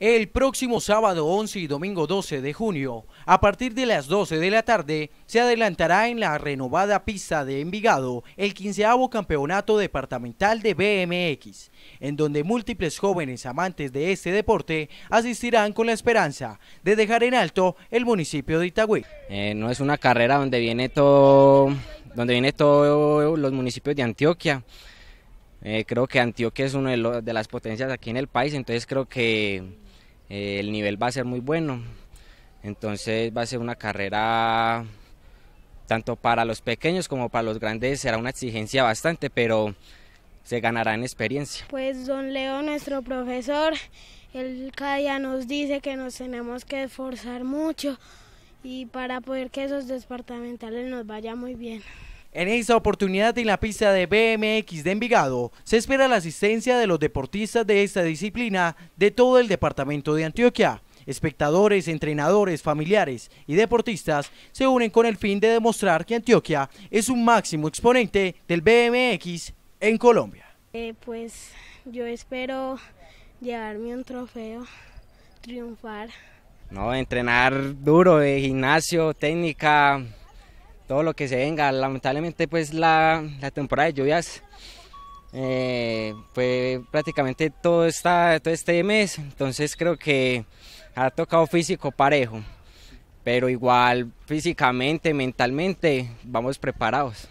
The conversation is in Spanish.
El próximo sábado 11 y domingo 12 de junio, a partir de las 12 de la tarde, se adelantará en la renovada pista de Envigado el quinceavo campeonato departamental de BMX, en donde múltiples jóvenes amantes de este deporte asistirán con la esperanza de dejar en alto el municipio de Itagüí. Eh, no es una carrera donde viene todo, donde viene todos los municipios de Antioquia. Eh, creo que Antioquia es una de las potencias aquí en el país, entonces creo que eh, el nivel va a ser muy bueno. Entonces va a ser una carrera tanto para los pequeños como para los grandes, será una exigencia bastante, pero se ganará en experiencia. Pues don Leo, nuestro profesor, él cada día nos dice que nos tenemos que esforzar mucho y para poder que esos departamentales nos vaya muy bien. En esta oportunidad en la pista de BMX de Envigado se espera la asistencia de los deportistas de esta disciplina de todo el departamento de Antioquia. Espectadores, entrenadores, familiares y deportistas se unen con el fin de demostrar que Antioquia es un máximo exponente del BMX en Colombia. Eh, pues yo espero llevarme un trofeo, triunfar. No, entrenar duro, de gimnasio, técnica, todo lo que se venga. Lamentablemente pues la, la temporada de lluvias eh, fue prácticamente todo, esta, todo este mes, entonces creo que ha tocado físico parejo, pero igual físicamente, mentalmente, vamos preparados.